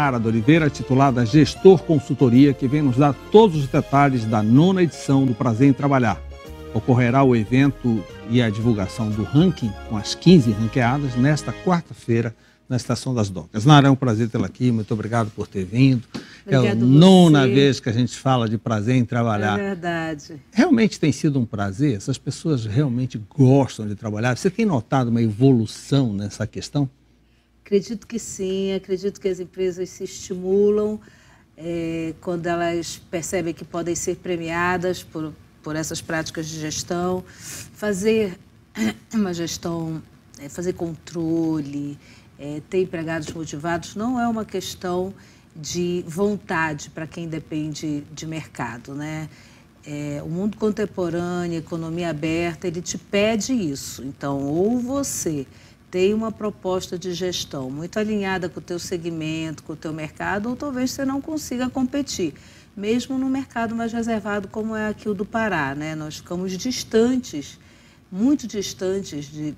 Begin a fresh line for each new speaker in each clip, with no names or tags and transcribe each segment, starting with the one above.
Arado Oliveira, titulada Gestor Consultoria, que vem nos dar todos os detalhes da nona edição do Prazer em Trabalhar. Ocorrerá o evento e a divulgação do ranking, com as 15 ranqueadas, nesta quarta-feira, na Estação das Docas. Nara, é um prazer tê-la aqui, muito obrigado por ter vindo.
É obrigado é a nona você. vez
que a gente fala de prazer em trabalhar. É
verdade.
Realmente tem sido um prazer? Essas pessoas realmente gostam de trabalhar? Você tem notado uma evolução nessa questão?
Acredito que sim, acredito que as empresas se estimulam é, quando elas percebem que podem ser premiadas por, por essas práticas de gestão. Fazer uma gestão, é, fazer controle, é, ter empregados motivados não é uma questão de vontade para quem depende de mercado, né? É, o mundo contemporâneo, economia aberta, ele te pede isso. Então, ou você tem uma proposta de gestão muito alinhada com o teu segmento, com o teu mercado, ou talvez você não consiga competir, mesmo no mercado mais reservado como é aqui o do Pará, né? Nós ficamos distantes, muito distantes de,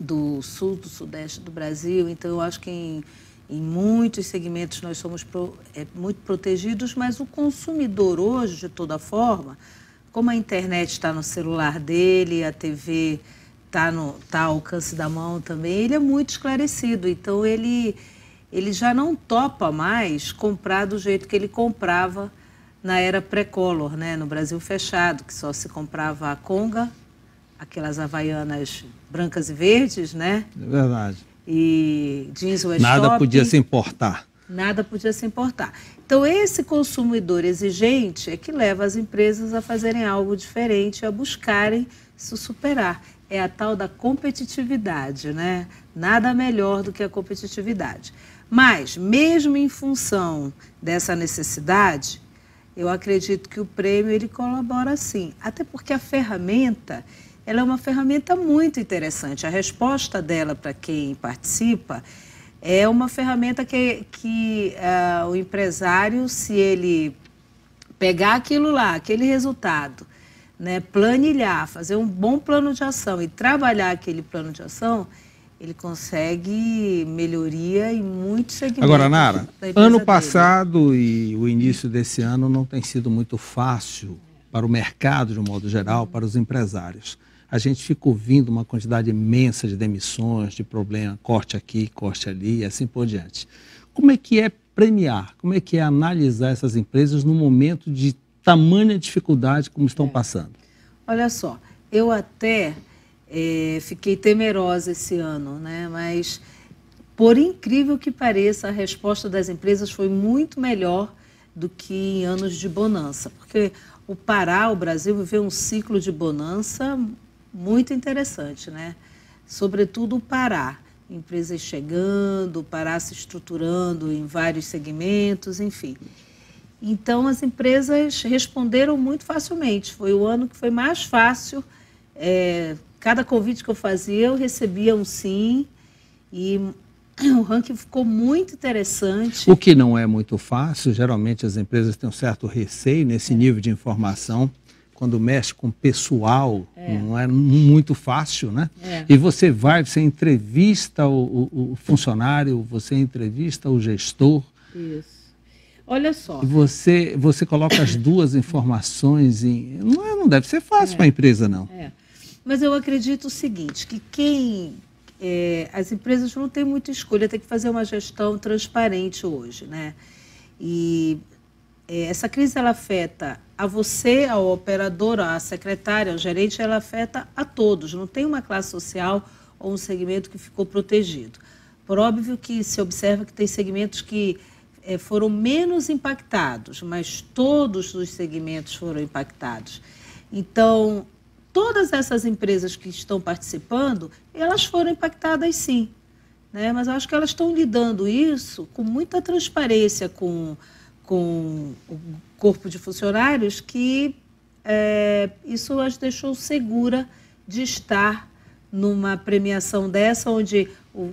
do sul, do sudeste do Brasil, então eu acho que em, em muitos segmentos nós somos pro, é, muito protegidos, mas o consumidor hoje, de toda forma, como a internet está no celular dele, a TV está tá ao alcance da mão também, ele é muito esclarecido. Então, ele, ele já não topa mais comprar do jeito que ele comprava na era pré-color, né? no Brasil fechado, que só se comprava a conga, aquelas havaianas brancas e verdes, né? É verdade. E jeans West Nada shopping, podia se
importar.
Nada podia se importar. Então, esse consumidor exigente é que leva as empresas a fazerem algo diferente, a buscarem se superar é a tal da competitividade, né? Nada melhor do que a competitividade. Mas, mesmo em função dessa necessidade, eu acredito que o prêmio ele colabora sim, até porque a ferramenta ela é uma ferramenta muito interessante. A resposta dela para quem participa é uma ferramenta que, que uh, o empresário, se ele pegar aquilo lá, aquele resultado, né, planilhar, fazer um bom plano de ação e trabalhar aquele plano de ação, ele consegue melhoria em muitos segmentos. Agora, Nara, ano passado
dele. e o início desse ano não tem sido muito fácil para o mercado, de um modo geral, para os empresários. A gente fica ouvindo uma quantidade imensa de demissões, de problema, corte aqui, corte ali e assim por diante. Como é que é premiar? Como é que é analisar essas empresas no momento de tamanha dificuldade como estão é. passando?
Olha só, eu até é, fiquei temerosa esse ano, né? mas por incrível que pareça, a resposta das empresas foi muito melhor do que em anos de bonança, porque o Pará, o Brasil, viveu um ciclo de bonança muito interessante, né? Sobretudo o Pará, empresas chegando, o Pará se estruturando em vários segmentos, enfim. Então, as empresas responderam muito facilmente. Foi o ano que foi mais fácil. É, cada convite que eu fazia, eu recebia um sim. E o ranking ficou muito interessante. O
que não é muito fácil, geralmente as empresas têm um certo receio nesse é. nível de informação. Quando mexe com pessoal, é. não é muito fácil, né? É. E você vai, você entrevista o, o, o funcionário, você entrevista o gestor.
Isso. Olha só.
Você, você coloca as duas informações em. Não, é, não deve ser fácil é, para a empresa, não. É.
Mas eu acredito o seguinte: que quem. É, as empresas não têm muita escolha, tem que fazer uma gestão transparente hoje, né? E é, essa crise ela afeta a você, ao operador, à secretária, ao gerente, ela afeta a todos. Não tem uma classe social ou um segmento que ficou protegido. Por óbvio que se observa que tem segmentos que é, foram menos impactados, mas todos os segmentos foram impactados. Então, todas essas empresas que estão participando, elas foram impactadas sim. Né? Mas eu acho que elas estão lidando isso com muita transparência com, com o corpo de funcionários, que é, isso as deixou segura de estar numa premiação dessa, onde o,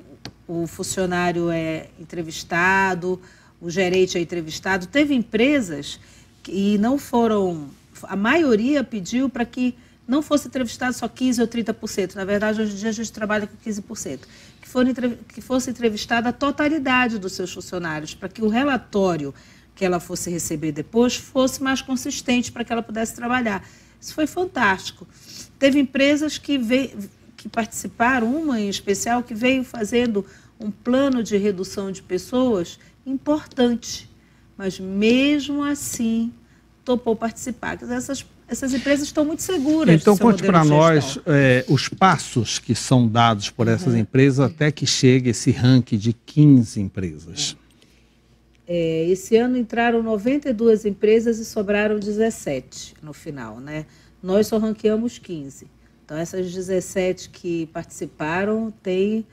o funcionário é entrevistado, o gerente é entrevistado. Teve empresas que não foram. A maioria pediu para que não fosse entrevistado só 15% ou 30%. Na verdade, hoje em dia a gente trabalha com 15%. Que, foram, que fosse entrevistada a totalidade dos seus funcionários, para que o relatório que ela fosse receber depois fosse mais consistente, para que ela pudesse trabalhar. Isso foi fantástico. Teve empresas que, veio, que participaram, uma em especial, que veio fazendo um plano de redução de pessoas importante, mas mesmo assim topou participar. Essas, essas empresas estão muito seguras. Então, conte para nós
é, os passos que são dados por uhum. essas uhum. empresas até que chegue esse ranking de 15 empresas.
É. é, esse ano entraram 92 empresas e sobraram 17 no final, né? Nós só ranqueamos 15. Então, essas 17 que participaram têm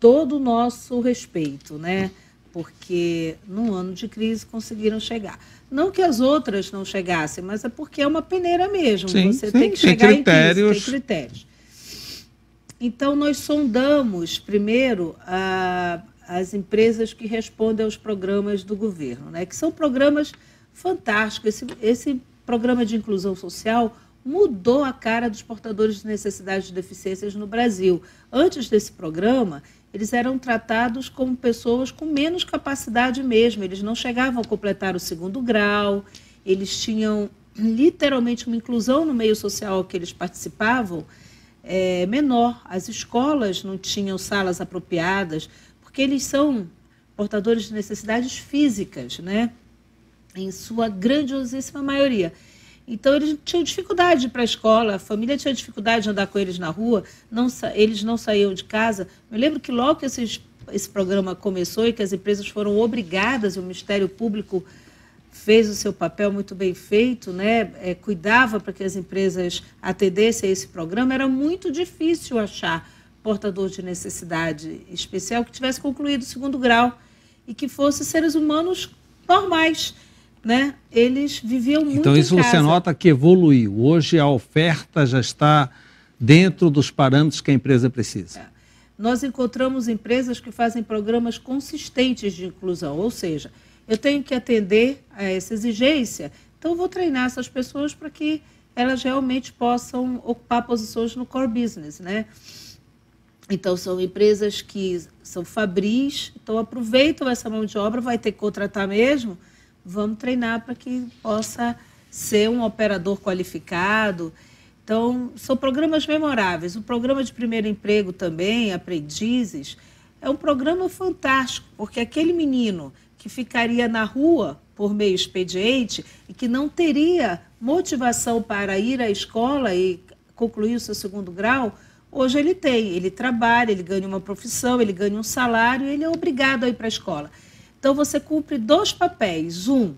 todo o nosso respeito, né? porque num ano de crise conseguiram chegar. Não que as outras não chegassem, mas é porque é uma peneira mesmo. Sim, Você sim, tem que chegar tem critérios. em crise, tem critérios. Então, nós sondamos primeiro a, ah, as empresas que respondem aos programas do governo, né? que são programas fantásticos. Esse, esse programa de inclusão social mudou a cara dos portadores de necessidades de deficiências no Brasil. Antes desse programa, eles eram tratados como pessoas com menos capacidade mesmo, eles não chegavam a completar o segundo grau, eles tinham literalmente uma inclusão no meio social que eles participavam é, menor. As escolas não tinham salas apropriadas, porque eles são portadores de necessidades físicas, né? em sua grandiosíssima maioria. Então eles tinham dificuldade para a escola, a família tinha dificuldade de andar com eles na rua, não eles não saíam de casa. Eu lembro que logo que esses, esse programa começou e que as empresas foram obrigadas, o Ministério Público fez o seu papel muito bem feito, né? É, cuidava para que as empresas atendessem a esse programa, era muito difícil achar portador de necessidade especial que tivesse concluído o segundo grau e que fossem seres humanos normais né? Eles viviam então, muito Então isso você nota
que evoluiu. Hoje a oferta já está dentro dos parâmetros que a empresa precisa. É.
Nós encontramos empresas que fazem programas consistentes de inclusão, ou seja, eu tenho que atender a essa exigência, então vou treinar essas pessoas para que elas realmente possam ocupar posições no core business, né? Então, são empresas que são fabris, então aproveitam essa mão de obra, vai ter que contratar mesmo, vamos treinar para que possa ser um operador qualificado. Então, são programas memoráveis. O programa de primeiro emprego também, Aprendizes, é um programa fantástico, porque aquele menino que ficaria na rua por meio expediente e que não teria motivação para ir à escola e concluir o seu segundo grau, hoje ele tem. Ele trabalha, ele ganha uma profissão, ele ganha um salário, ele é obrigado a ir para a escola. Então você cumpre dois papéis. Um,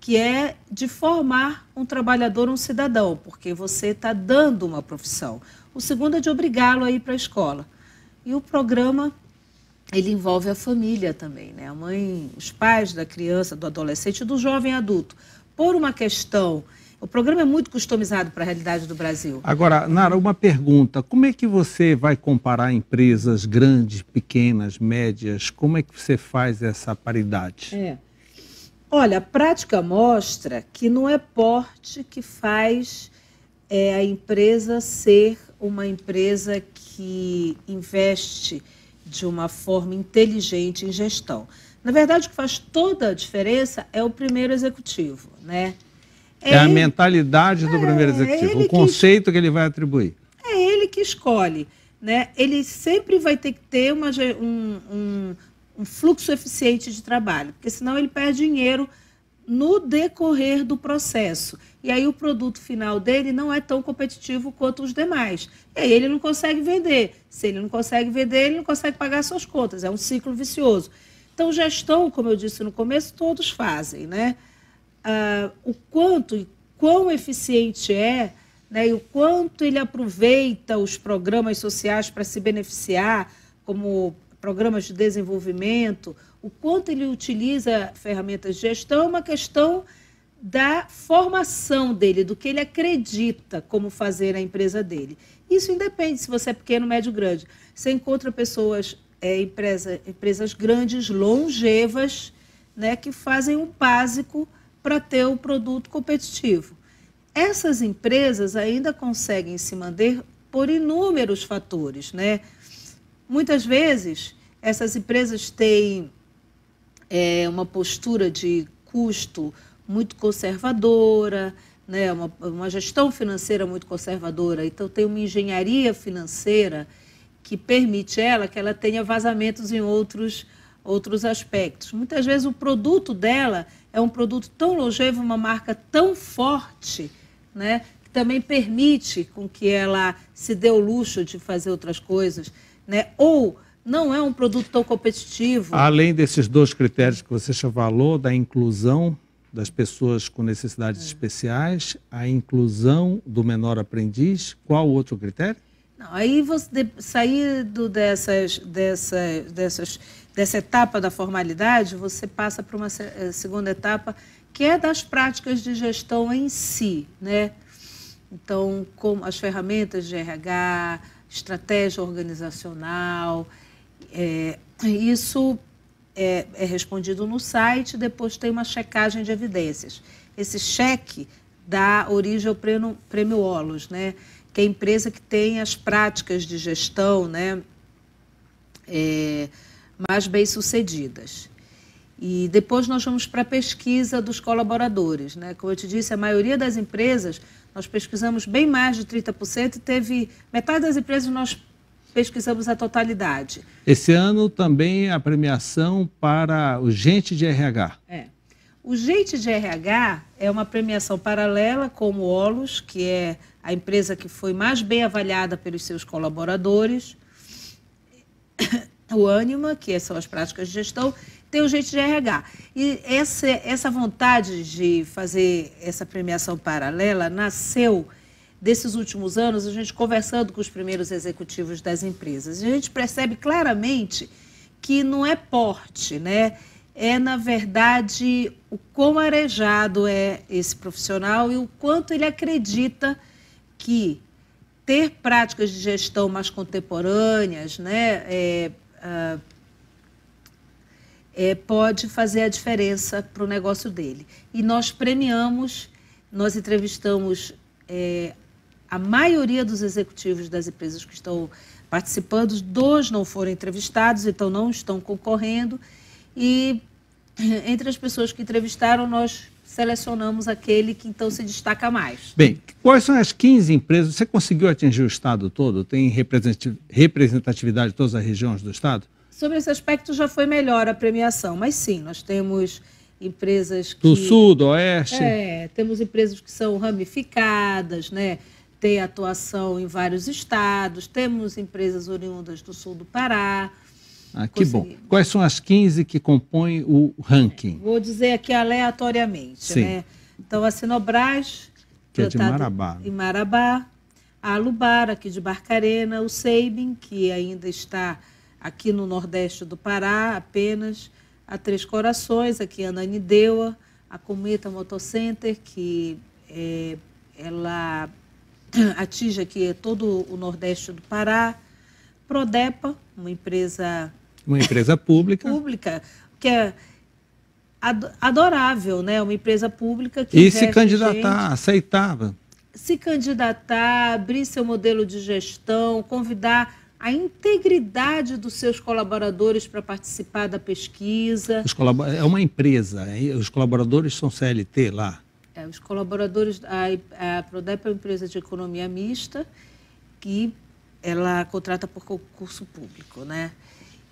que é de formar um trabalhador, um cidadão, porque você está dando uma profissão. O segundo é de obrigá-lo a ir para a escola. E o programa ele envolve a família também, né? A mãe, os pais da criança, do adolescente, do jovem adulto. Por uma questão o programa é muito customizado para a realidade do Brasil.
Agora, Nara, uma pergunta. Como é que você vai comparar empresas grandes, pequenas, médias? Como é que você faz essa paridade?
É. Olha, a prática mostra que não é porte que faz é, a empresa ser uma empresa que investe de uma forma inteligente em gestão. Na verdade, o que faz toda a diferença é o primeiro executivo, né? É, é a
mentalidade do é, primeiro é executivo, o conceito que, que ele vai atribuir.
É ele que escolhe. Né? Ele sempre vai ter que ter uma, um, um, um fluxo eficiente de trabalho, porque senão ele perde dinheiro no decorrer do processo. E aí o produto final dele não é tão competitivo quanto os demais. E aí ele não consegue vender. Se ele não consegue vender, ele não consegue pagar suas contas. É um ciclo vicioso. Então, gestão, como eu disse no começo, todos fazem, né? o quanto e quão eficiente é né, e o quanto ele aproveita os programas sociais para se beneficiar, como programas de desenvolvimento, o quanto ele utiliza ferramentas de gestão, é uma questão da formação dele, do que ele acredita como fazer a empresa dele. Isso independe se você é pequeno, médio, grande. Você encontra pessoas, é, empresa, empresas grandes, longevas, né, que fazem o um básico para ter o produto competitivo. Essas empresas ainda conseguem se manter por inúmeros fatores, né? Muitas vezes essas empresas têm é, uma postura de custo muito conservadora, né? Uma, uma gestão financeira muito conservadora. Então tem uma engenharia financeira que permite ela que ela tenha vazamentos em outros outros aspectos. Muitas vezes o produto dela é um produto tão longevo, uma marca tão forte, né? Que também permite com que ela se dê o luxo de fazer outras coisas, né? Ou não é um produto tão competitivo.
Além desses dois critérios que você já falou, da inclusão das pessoas com necessidades é. especiais, a inclusão do menor aprendiz, qual o outro critério?
Não, aí você de, sair do, dessas, dessas, dessas, dessa etapa da formalidade, você passa para uma eh, segunda etapa que é das práticas de gestão em si, né? Então, como as ferramentas de RH, estratégia organizacional, é, isso é, é, respondido no site, depois tem uma checagem de evidências. Esse cheque dá origem ao prêmio, prêmio OLUS, né? que a empresa que tem as práticas de gestão né, é, mais bem-sucedidas. E depois nós vamos para a pesquisa dos colaboradores. Né? Como eu te disse, a maioria das empresas, nós pesquisamos bem mais de 30% e teve metade das empresas nós pesquisamos a totalidade.
Esse ano também a premiação para o Gente de RH.
É. O Gente de RH é uma premiação paralela como o OLUS, que é a empresa que foi mais bem avaliada pelos seus colaboradores, o ânima, que são as práticas de gestão, tem o jeito de RH. E essa, essa vontade de fazer essa premiação paralela nasceu desses últimos anos, a gente conversando com os primeiros executivos das empresas. A gente percebe claramente que não é porte, né? É, na verdade, o quão arejado é esse profissional e o quanto ele acredita que ter práticas de gestão mais contemporâneas né, é, ah, é, pode fazer a diferença para o negócio dele. E nós premiamos, nós entrevistamos é, a maioria dos executivos das empresas que estão participando, dois não foram entrevistados, então não estão concorrendo. E entre as pessoas que entrevistaram, nós selecionamos aquele que então se destaca mais.
Bem, quais são as 15 empresas? Você conseguiu atingir o estado todo? Tem representatividade em todas as regiões do estado?
Sobre esse aspecto já foi melhor a premiação, mas sim, nós temos empresas que... Do sul, do oeste? É, temos empresas que são ramificadas, né? Tem atuação em vários estados, temos empresas oriundas do sul do Pará,
ah, que bom. Quais são as 15 que compõem o ranking?
É, vou dizer aqui aleatoriamente, Sim. né? Então, a Sinobras, que é de Marabá. Né? Em Marabá, a Alubara, aqui é de Barcarena, o Seibin, que ainda está aqui no nordeste do Pará apenas, a Três Corações, aqui a Ananindeua, a Cometa Motocenter, que é, ela atinge aqui todo o nordeste do Pará, Prodepa, uma empresa.
Uma empresa pública.
pública, que é adorável, né? Uma empresa pública que. E se candidatar, gente,
aceitava.
Se candidatar, abrir seu modelo de gestão, convidar a integridade dos seus colaboradores para participar da pesquisa.
É uma empresa, é, os colaboradores são CLT lá.
É, os colaboradores, a, a Prodep é uma empresa de economia mista que ela contrata por concurso público, né?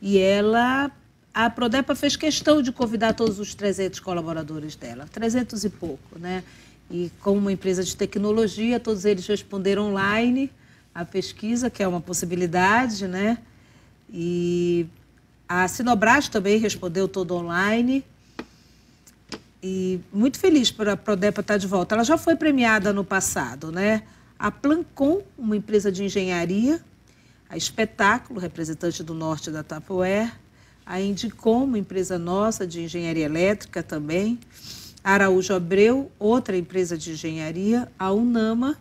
E ela, a Prodepa fez questão de convidar todos os 300 colaboradores dela, 300 e pouco, né? E como uma empresa de tecnologia, todos eles responderam online a pesquisa, que é uma possibilidade, né? E a Sinobras também respondeu todo online. E muito feliz para a Prodepa estar de volta. Ela já foi premiada no passado, né? a Plancon, uma empresa de engenharia, a Espetáculo, representante do norte da Tupperware, a Indicom, uma empresa nossa de engenharia elétrica também, a Araújo Abreu, outra empresa de engenharia, a Unama,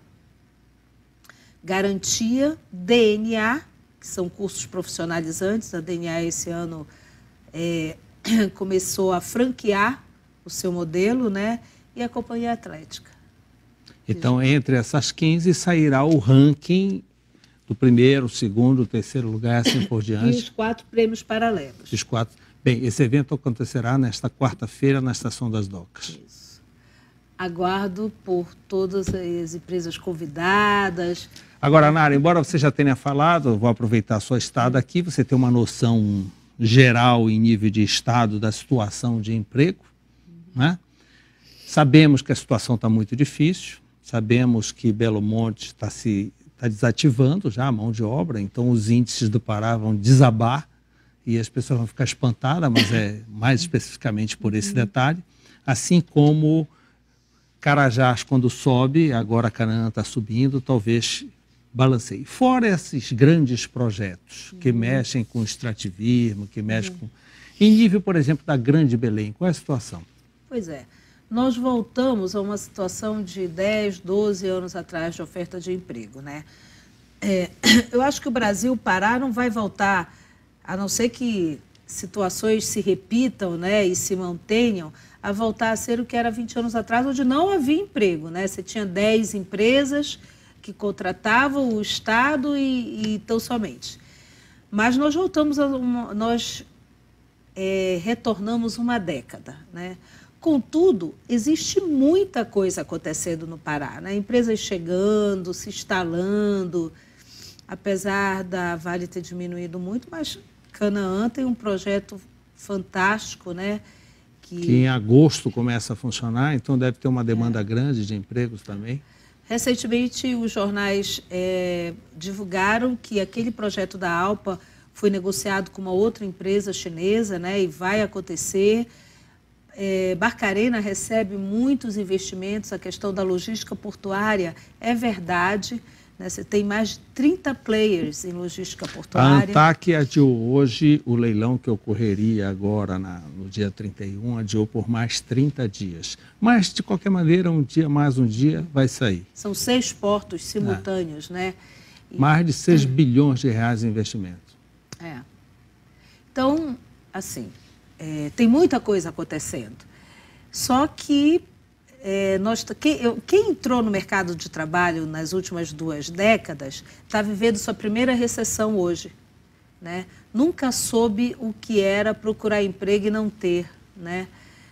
Garantia, DNA, que são cursos profissionalizantes, a DNA esse ano é, começou a franquear o seu modelo, né? E a Companhia Atlética.
Então, entre essas 15 sairá o ranking do primeiro, segundo, terceiro lugar, assim por diante. E os
quatro prêmios paralelos.
Os quatro. Bem, esse evento acontecerá nesta quarta-feira na Estação das Docas. Isso.
Aguardo por todas as empresas convidadas.
Agora, Nara, embora você já tenha falado, vou aproveitar a sua estada aqui, você tem uma noção geral em nível de estado da situação de emprego, uhum. né? Sabemos que a situação está muito difícil, Sabemos que Belo Monte está se está desativando já a mão de obra, então os índices do Pará vão desabar e as pessoas vão ficar espantadas, mas é mais especificamente por esse uhum. detalhe. Assim como Carajás, quando sobe, agora Canaã está subindo, talvez balancei. Fora esses grandes projetos que uhum. mexem com o extrativismo, que mexem uhum. com. Em nível, por exemplo, da Grande Belém, qual é a situação?
Pois é nós voltamos a uma situação de 10, 12 anos atrás de oferta de emprego, né? É, eu acho que o Brasil parar não vai voltar, a não ser que situações se repitam, né, e se mantenham, a voltar a ser o que era 20 anos atrás, onde não havia emprego, né? Você tinha 10 empresas que contratavam o Estado e, e tão somente. Mas nós voltamos a uma, nós é, retornamos uma década, né? Contudo, existe muita coisa acontecendo no Pará, né? empresas chegando, se instalando, apesar da Vale ter diminuído muito, mas Canaã tem um projeto fantástico, né? Que, que em
agosto começa a funcionar, então deve ter uma demanda é. grande de empregos também.
Recentemente, os jornais é, divulgaram que aquele projeto da Alpa foi negociado com uma outra empresa chinesa, né? E vai acontecer é, Barcarena recebe muitos investimentos, a questão da logística portuária é verdade. Né? Você tem mais de 30 players em logística portuária. A ANTAC
adiou hoje o leilão que ocorreria agora na, no dia 31, adiou por mais 30 dias. Mas, de qualquer maneira, um dia mais um dia vai sair.
São seis portos é. simultâneos, é. né?
E... Mais de 6 bilhões de reais em investimento.
É. Então, assim, é, tem muita coisa acontecendo. Só que é, nós, quem, eu, quem, entrou no mercado de trabalho nas últimas duas décadas está vivendo sua primeira recessão hoje. Né? Nunca soube o que era procurar emprego e não ter. Né?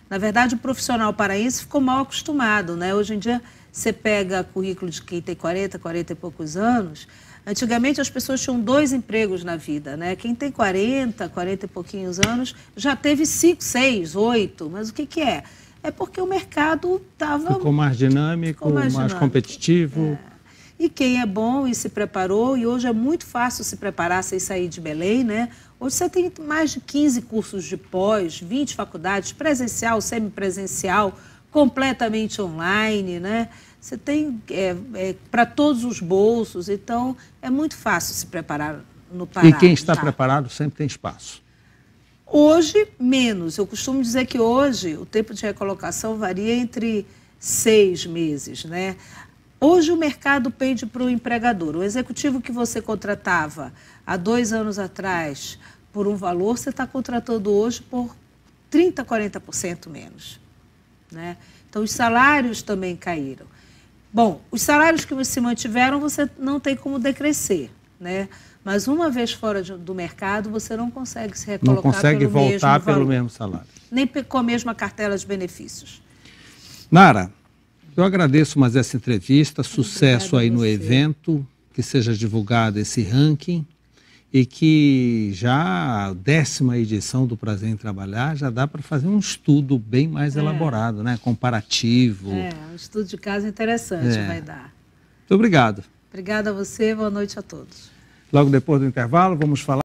Na verdade, o profissional paraense ficou mal acostumado. Né? Hoje em dia, você pega currículo de quem tem 40, 40 e poucos anos, Antigamente as pessoas tinham dois empregos na vida, né? Quem tem 40, 40 e pouquinhos anos já teve cinco, seis, oito, mas o que, que é? É porque o mercado estava. Ficou mais
dinâmico, ficou mais, mais dinâmico. competitivo. É.
E quem é bom e se preparou, e hoje é muito fácil se preparar sem sair de Belém, né? Hoje você tem mais de 15 cursos de pós, 20 faculdades, presencial, semipresencial, completamente online, né? Você tem é, é, para todos os bolsos, então é muito fácil se preparar no Pará. E quem está tá?
preparado sempre tem espaço.
Hoje, menos. Eu costumo dizer que hoje o tempo de recolocação varia entre seis meses, né? Hoje o mercado pende para o empregador. O executivo que você contratava há dois anos atrás por um valor, você está contratando hoje por 30%, 40% menos. Né? Então, os salários também caíram. Bom, os salários que se mantiveram, você não tem como decrescer. Né? Mas uma vez fora de, do mercado, você não consegue se recolocar. Não consegue pelo voltar mesmo pelo valor, mesmo salário. Nem com a mesma cartela de benefícios.
Nara, eu agradeço mais essa entrevista, sucesso aí no evento, que seja divulgado esse ranking e que já a décima edição do Prazer em Trabalhar já dá para fazer um estudo bem mais é. elaborado, né? comparativo. É,
um estudo de caso interessante é. vai dar.
Muito obrigado.
Obrigada a você, boa noite a todos.
Logo depois do intervalo, vamos falar.